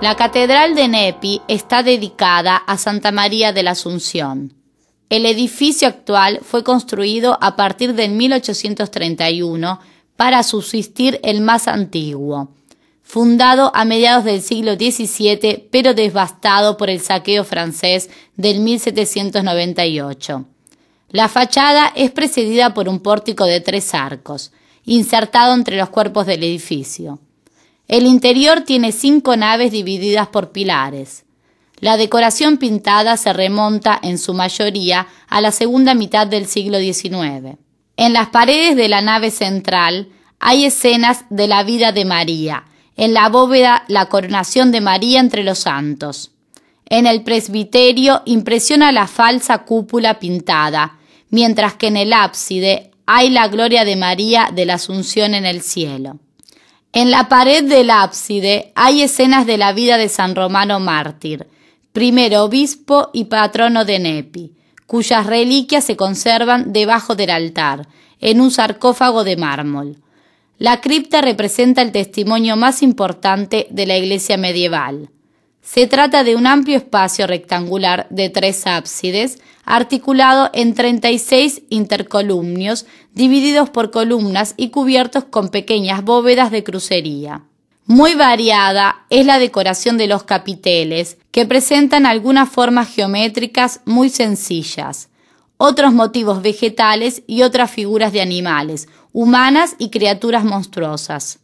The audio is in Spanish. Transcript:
La catedral de Nepi está dedicada a Santa María de la Asunción. El edificio actual fue construido a partir de 1831 para subsistir el más antiguo, fundado a mediados del siglo XVII pero devastado por el saqueo francés del 1798. La fachada es precedida por un pórtico de tres arcos, insertado entre los cuerpos del edificio. El interior tiene cinco naves divididas por pilares. La decoración pintada se remonta en su mayoría a la segunda mitad del siglo XIX. En las paredes de la nave central hay escenas de la vida de María, en la bóveda la coronación de María entre los santos. En el presbiterio impresiona la falsa cúpula pintada, mientras que en el ábside hay la gloria de María de la Asunción en el cielo. En la pared del ábside hay escenas de la vida de San Romano mártir, primer obispo y patrono de Nepi, cuyas reliquias se conservan debajo del altar, en un sarcófago de mármol. La cripta representa el testimonio más importante de la iglesia medieval. Se trata de un amplio espacio rectangular de tres ábsides, articulado en 36 intercolumnios, divididos por columnas y cubiertos con pequeñas bóvedas de crucería. Muy variada es la decoración de los capiteles, que presentan algunas formas geométricas muy sencillas, otros motivos vegetales y otras figuras de animales, humanas y criaturas monstruosas.